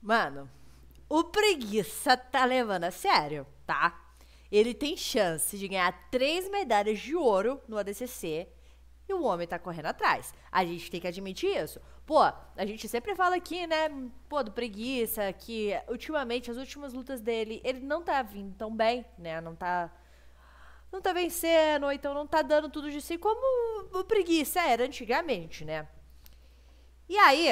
Mano, o preguiça tá levando a sério, tá? Ele tem chance de ganhar três medalhas de ouro no ADCC e o homem tá correndo atrás. A gente tem que admitir isso. Pô, a gente sempre fala aqui, né? Pô, do preguiça, que ultimamente, as últimas lutas dele, ele não tá vindo tão bem, né? Não tá. Não tá vencendo, ou então não tá dando tudo de si como o preguiça era antigamente, né? E aí,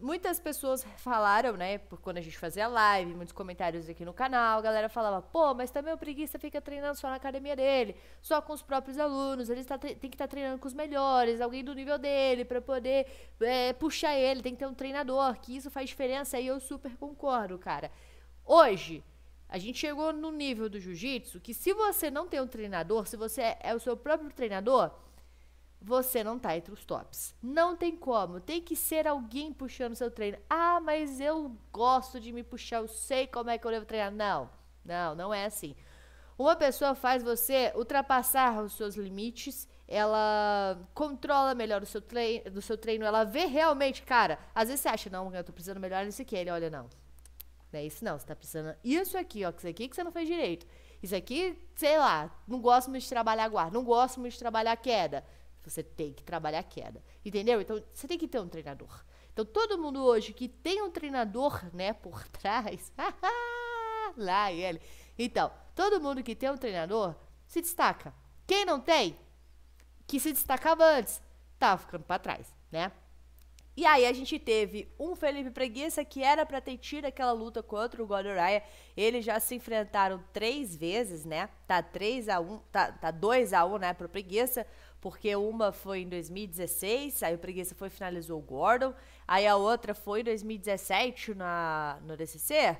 Muitas pessoas falaram, né, por quando a gente fazia live, muitos comentários aqui no canal, a galera falava, pô, mas também o preguiça fica treinando só na academia dele, só com os próprios alunos, ele tá, tem que estar tá treinando com os melhores, alguém do nível dele, para poder é, puxar ele, tem que ter um treinador, que isso faz diferença, e eu super concordo, cara. Hoje, a gente chegou no nível do jiu-jitsu que se você não tem um treinador, se você é, é o seu próprio treinador, você não tá entre os tops. Não tem como, tem que ser alguém puxando seu treino. Ah, mas eu gosto de me puxar, eu sei como é que eu devo treinar. Não, não, não é assim. Uma pessoa faz você ultrapassar os seus limites, ela controla melhor o seu treino, do seu treino, ela vê realmente, cara, às vezes você acha, não, eu tô precisando melhorar nisso aqui, ele olha, não. Não é isso não, você tá precisando isso aqui, ó, isso aqui que você não fez direito. Isso aqui, sei lá, não gosto muito de trabalhar guarda, não gosto muito de trabalhar queda. Você tem que trabalhar a queda. Entendeu? Então, você tem que ter um treinador. Então, todo mundo hoje que tem um treinador, né, por trás. lá ele. Então, todo mundo que tem um treinador se destaca. Quem não tem, que se destacava antes, tá ficando para trás, né? E aí a gente teve um Felipe Preguiça que era para ter tido aquela luta contra o Godoraya. Eles já se enfrentaram três vezes, né? Tá 3 a 1, tá, tá 2 a 1, né, pro Preguiça. Porque uma foi em 2016, aí o Preguiça foi finalizou o Gordon. Aí a outra foi em 2017 na, no ADCC.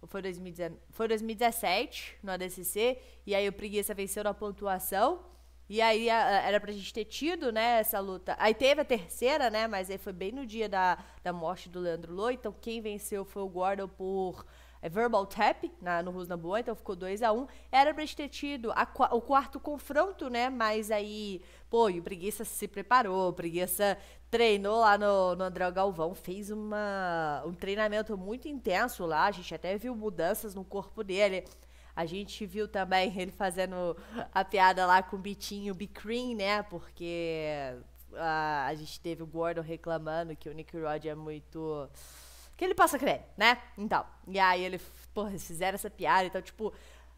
Ou foi, 2019, foi 2017 no ADCC. E aí o Preguiça venceu na pontuação. E aí a, era pra gente ter tido, né, essa luta. Aí teve a terceira, né, mas aí foi bem no dia da, da morte do Leandro Lô. Então quem venceu foi o Gordon por é verbal tap na, no Rusna Boa, então ficou 2 a 1 um. Era pra gente ter tido a, o quarto confronto, né? Mas aí, pô, e o Preguiça se preparou, o Preguiça treinou lá no, no André Galvão, fez uma, um treinamento muito intenso lá, a gente até viu mudanças no corpo dele. A gente viu também ele fazendo a piada lá com o Bitinho, o Bicrim, né? Porque a, a gente teve o Gordon reclamando que o Nick Rod é muito que ele passa creme, né? Então. E aí ele, porra, eles fizeram essa piada, então, tipo.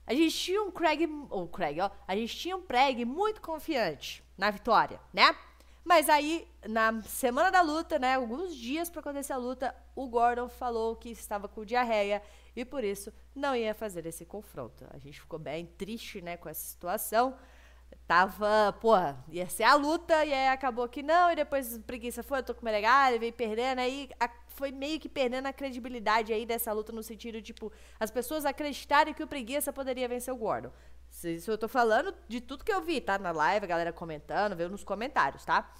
A gente tinha um Craig. Ou Craig, ó. A gente tinha um Craig muito confiante na vitória, né? Mas aí, na semana da luta, né, alguns dias para acontecer a luta, o Gordon falou que estava com diarreia e por isso não ia fazer esse confronto. A gente ficou bem triste, né, com essa situação tava, porra, ia ser a luta, e aí acabou que não, e depois preguiça foi, eu tô com o legal, veio perdendo, aí a, foi meio que perdendo a credibilidade aí dessa luta, no sentido, tipo, as pessoas acreditarem que o preguiça poderia vencer o Gordon. Isso eu tô falando de tudo que eu vi, tá? Na live, a galera comentando, veio nos comentários, tá?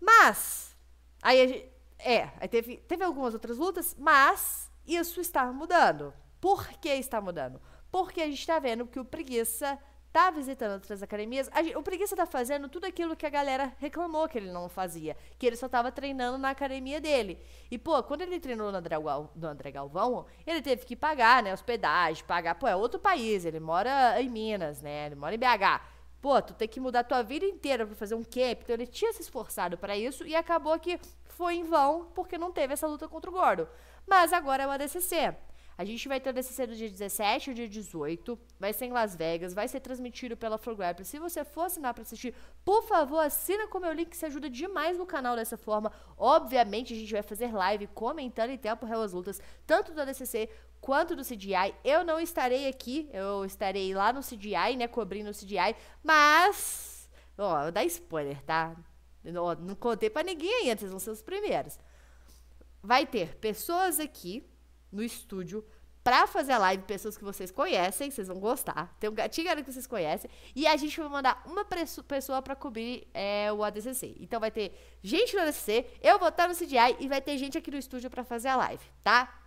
Mas, aí a gente, é, aí teve, teve algumas outras lutas, mas isso está mudando. Por que está mudando? Porque a gente está vendo que o preguiça tá visitando outras academias. Gente, o Preguiça tá fazendo tudo aquilo que a galera reclamou que ele não fazia. Que ele só tava treinando na academia dele. E, pô, quando ele treinou no André, Gal, no André Galvão, ele teve que pagar, né? Hospedagem, pagar. Pô, é outro país. Ele mora em Minas, né? Ele mora em BH. Pô, tu tem que mudar tua vida inteira pra fazer um camp. Então ele tinha se esforçado para isso e acabou que foi em vão porque não teve essa luta contra o Gordo. Mas agora é o ADCC. A gente vai ter DCC no dia 17 e dia 18. Vai ser em Las Vegas, vai ser transmitido pela Flowgrappler. Se você for assinar para assistir, por favor, assina com o meu link, que se ajuda demais no canal dessa forma. Obviamente, a gente vai fazer live comentando em tempo real as lutas, tanto do DCC quanto do CGI. Eu não estarei aqui, eu estarei lá no CGI, né, cobrindo o CGI, mas... Ó, oh, dá spoiler, tá? Não, não contei para ninguém ainda, vocês vão ser os primeiros. Vai ter pessoas aqui no estúdio para fazer a live pessoas que vocês conhecem, vocês vão gostar. Tem um gatinho que vocês conhecem. E a gente vai mandar uma pessoa para cobrir é, o ADCC. Então vai ter gente no ADCC, eu vou estar no CDI e vai ter gente aqui no estúdio para fazer a live, tá?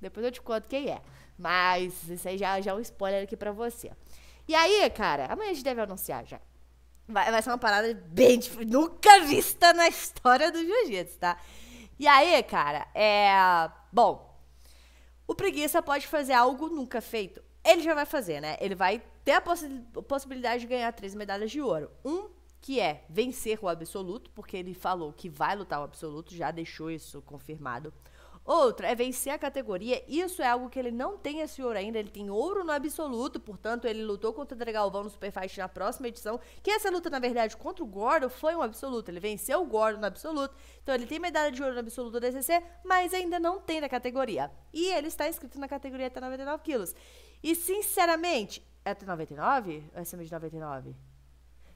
Depois eu te conto quem é. Mas isso aí já, já é um spoiler aqui pra você. E aí, cara, amanhã a gente deve anunciar já. Vai, vai ser uma parada bem tipo, nunca vista na história do jiu-jitsu, tá? E aí, cara, é. Bom, o preguiça pode fazer algo nunca feito. Ele já vai fazer, né? Ele vai ter a possi possibilidade de ganhar três medalhas de ouro. Um, que é vencer o absoluto, porque ele falou que vai lutar o absoluto, já deixou isso confirmado. Outra é vencer a categoria. Isso é algo que ele não tem esse ouro ainda. Ele tem ouro no absoluto, portanto, ele lutou contra o André Galvão no Superfight na próxima edição. Que essa luta, na verdade, contra o Gordo, foi um absoluto. Ele venceu o Gordo no absoluto. Então, ele tem medalha de ouro no absoluto do DCC, mas ainda não tem na categoria. E ele está inscrito na categoria até 99 quilos. E, sinceramente, é até 99? Ou é acima de 99?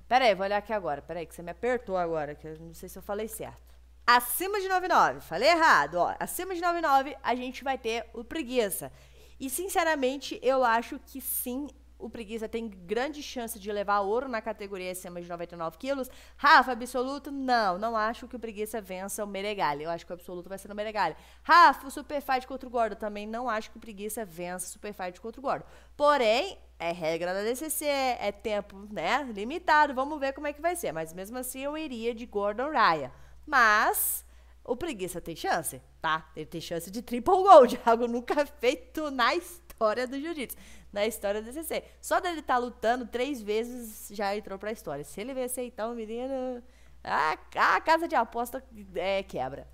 Pera aí, vou olhar aqui agora. Pera aí, que você me apertou agora, que eu não sei se eu falei certo. Acima de 99, falei errado, ó. Acima de 99 a gente vai ter o preguiça. E sinceramente, eu acho que sim, o preguiça tem grande chance de levar ouro na categoria acima de 99 quilos. Rafa, absoluto, não. Não acho que o preguiça vença o Meregali. Eu acho que o absoluto vai ser no Meregali. Rafa, o superfight contra o Gordo. Também não acho que o preguiça vença o superfight contra o Gordo. Porém, é regra da DCC, é tempo né, limitado. Vamos ver como é que vai ser. Mas mesmo assim, eu iria de Gordon Raya. Mas o Preguiça tem chance, tá? Ele tem chance de triple gold, algo nunca feito na história do jiu-jitsu, na história do CC. Só dele estar tá lutando três vezes já entrou pra história. Se ele vencer, então, menino, a, a casa de aposta é, quebra.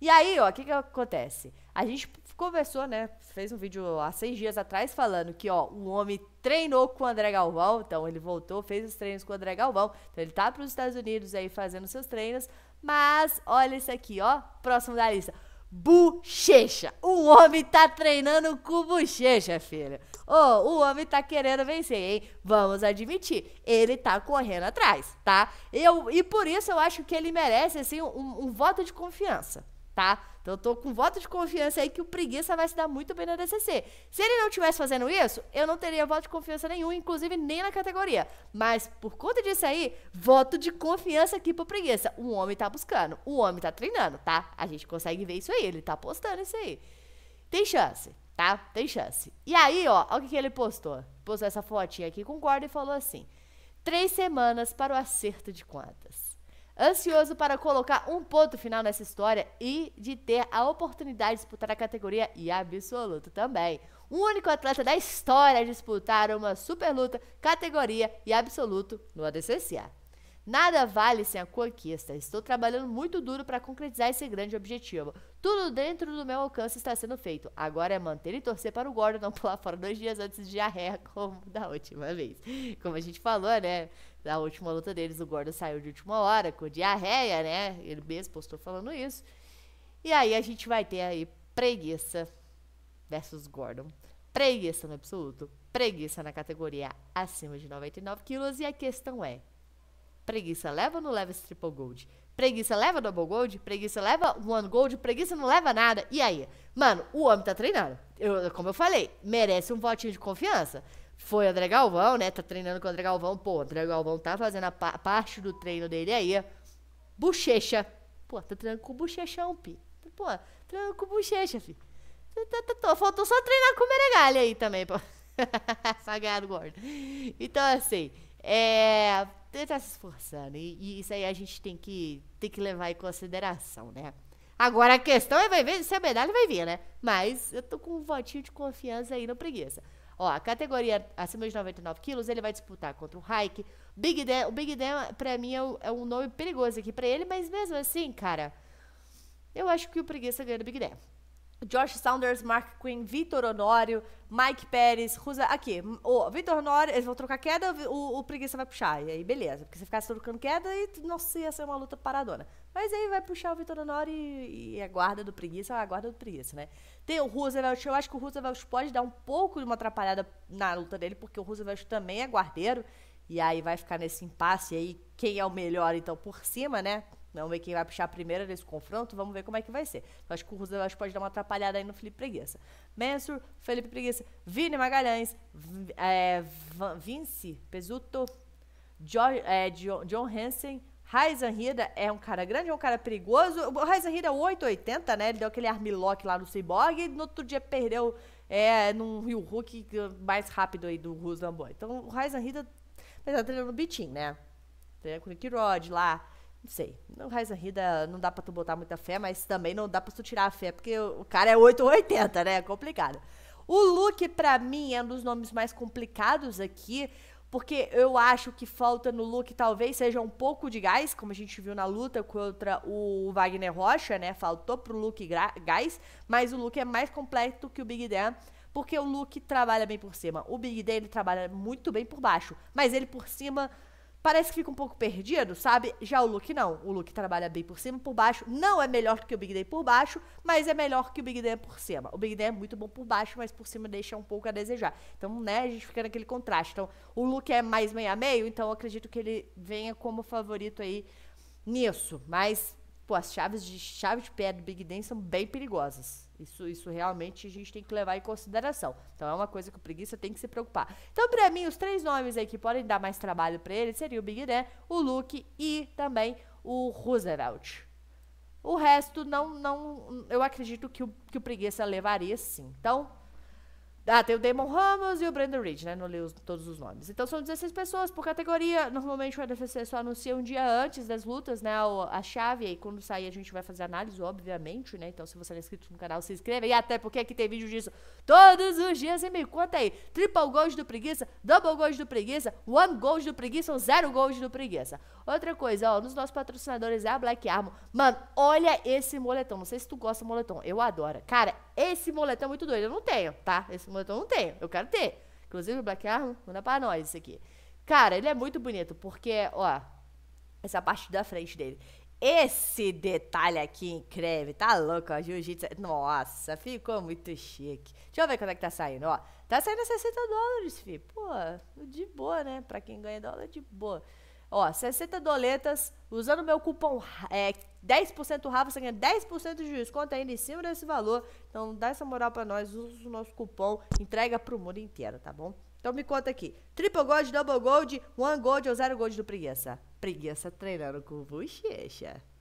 E aí, ó, o que que acontece? A gente conversou, né? Fez um vídeo há seis dias atrás falando que, ó, homem treinou com o André Galvão, então ele voltou, fez os treinos com o André Galvão, então ele tá para os Estados Unidos aí fazendo seus treinos. Mas olha isso aqui, ó. Próximo da lista. Bochecha. O homem tá treinando com bochecha, filha. Oh, o homem tá querendo vencer, hein? Vamos admitir. Ele tá correndo atrás, tá? Eu, e por isso eu acho que ele merece, assim, um, um voto de confiança tá? Então eu tô com voto de confiança aí que o preguiça vai se dar muito bem na DCC. Se ele não estivesse fazendo isso, eu não teria voto de confiança nenhum, inclusive nem na categoria. Mas por conta disso aí, voto de confiança aqui pro preguiça. O homem tá buscando, o homem tá treinando, tá? A gente consegue ver isso aí, ele tá postando isso aí. Tem chance, tá? Tem chance. E aí, ó, olha o que, que ele postou. Postou essa fotinha aqui com corda e falou assim: três semanas para o acerto de contas ansioso para colocar um ponto final nessa história e de ter a oportunidade de disputar a categoria e absoluto também. O único atleta da história a disputar uma super luta, categoria e absoluto no ADCCA. Nada vale sem a conquista. Estou trabalhando muito duro para concretizar esse grande objetivo. Tudo dentro do meu alcance está sendo feito. Agora é manter e torcer para o Gordon não pular fora dois dias antes de diarreia, como da última vez. Como a gente falou, né? da última luta deles, o Gordon saiu de última hora, com diarreia, né? Ele mesmo postou falando isso. E aí a gente vai ter aí preguiça versus Gordon. Preguiça no absoluto, preguiça na categoria acima de 99 quilos. E a questão é: preguiça leva ou não leva esse triple gold? Preguiça leva double gold? Preguiça leva one gold? Preguiça não leva nada? E aí? Mano, o homem tá treinando. Eu, como eu falei, merece um votinho de confiança foi o André Galvão, né? Tá treinando com o André Galvão. Pô, o André Galvão tá fazendo a pa parte do treino dele aí. Bochecha. Pô, tá treinando com o bochechão, pi. Pô, treinando com o bochecha, fi. Faltou só treinar com o Meregalha aí também, pô. Sagado gordo. Então, assim, é. Ele tá se esforçando. E, e, isso aí a gente tem que, tem que levar em consideração, né? Agora a questão é vai ver se a medalha vai vir, né? Mas eu tô com um votinho de confiança aí na preguiça. Ó, a categoria acima de 99 quilos, ele vai disputar contra o Hayek. Big Dan, o Big Dan, pra mim, é, o, é um nome perigoso aqui para ele, mas mesmo assim, cara, eu acho que o Preguiça ganha do Big Dan. Josh Saunders, Mark Quinn, Vitor Honório, Mike Pérez, Rusa. Aqui, o Vitor Honório, eles vão trocar queda, o, o Preguiça vai puxar. E aí, beleza. Porque se ficasse trocando queda, e, nossa, ia ser uma luta paradona. Mas aí vai puxar o Vitor Honório e, e, a é guarda do Preguiça, é a guarda do Preguiça, né? Tem o Roosevelt, eu acho que o Roosevelt pode dar um pouco de uma atrapalhada na luta dele, porque o Roosevelt também é guardeiro. E aí vai ficar nesse impasse aí, quem é o melhor, então, por cima, né? Vamos ver quem vai puxar a primeira nesse confronto. Vamos ver como é que vai ser. Eu acho que o Russell acho, pode dar uma atrapalhada aí no Felipe Preguiça. Mensur, Felipe Preguiça, Vini Magalhães, é, Vince Pesuto, John, é, John Hansen, Raizan Rida é um cara grande, é um cara perigoso. O Raizan Rida é 880, né? Ele deu aquele armlock lá no Cyborg e no outro dia perdeu é, num Rio Hulk mais rápido aí do Ruslan Boy. Então o Raizen Rida tá treinando no Bitim, né? Treina com o Rick Rod lá. Não sei. No Raiz Rida não dá pra tu botar muita fé, mas também não dá pra tu tirar a fé, porque o cara é 880, né? É complicado. O Luke, para mim, é um dos nomes mais complicados aqui, porque eu acho que falta no Luke talvez seja um pouco de gás, como a gente viu na luta contra o Wagner Rocha, né? Faltou pro Luke gás, mas o Luke é mais completo que o Big Dan porque o Luke trabalha bem por cima. O Big Dan ele trabalha muito bem por baixo, mas ele por cima parece que fica um pouco perdido, sabe? Já o Luke não. O Luke trabalha bem por cima por baixo. Não é melhor que o Big Day por baixo, mas é melhor que o Big Day por cima. O Big Day é muito bom por baixo, mas por cima deixa um pouco a desejar. Então, né, a gente fica naquele contraste. Então, o Luke é mais meio a meio, então acredito que ele venha como favorito aí nisso. Mas, pô, as chaves de chave de pé do Big Day são bem perigosas. Isso, isso realmente a gente tem que levar em consideração. Então é uma coisa que o preguiça tem que se preocupar. Então, para mim, os três nomes aí que podem dar mais trabalho para ele seriam o Big Dan, o Luke e também o Roosevelt. O resto, não, não, eu acredito que o, que o preguiça levaria sim. Então, ah, tem o Damon Ramos e o Brandon Reed, né? Não li os, todos os nomes. Então são 16 pessoas por categoria. Normalmente o UFC só anuncia um dia antes das lutas, né? A, chave. E quando sair a gente vai fazer análise, obviamente, né? Então se você não é inscrito no canal, se inscreva. E até porque aqui tem vídeo disso todos os dias. E me conta aí. Triple gold do Preguiça, double gold do Preguiça, one gold do Preguiça ou zero gold do Preguiça. Outra coisa, ó. Um dos nossos patrocinadores é a Black Armor. Mano, olha esse moletom. Não sei se tu gosta do moletom. Eu adoro. Cara, esse moletom é muito doido. Eu não tenho, tá? Esse moletom então não tenho, eu quero ter. Inclusive, o Black Arrow manda pra nós isso aqui. Cara, ele é muito bonito, porque, ó, essa parte da frente dele. Esse detalhe aqui incrível tá louco, ó, jiu-jitsu. Nossa, ficou muito chique. Deixa eu ver quanto é que tá saindo, ó. Tá saindo a 60 dólares, fi. Pô, de boa, né? Pra quem ganha dólar, de boa. Ó, 60 doletas, usando meu cupom é, 10% Rafa, você ganha 10% de desconto ainda em cima desse valor. Então dá essa moral para nós, usa o nosso cupom, entrega pro mundo inteiro, tá bom? Então me conta aqui, triple gold, double gold, one gold ou zero gold do Preguiça? Preguiça treinando com bochecha.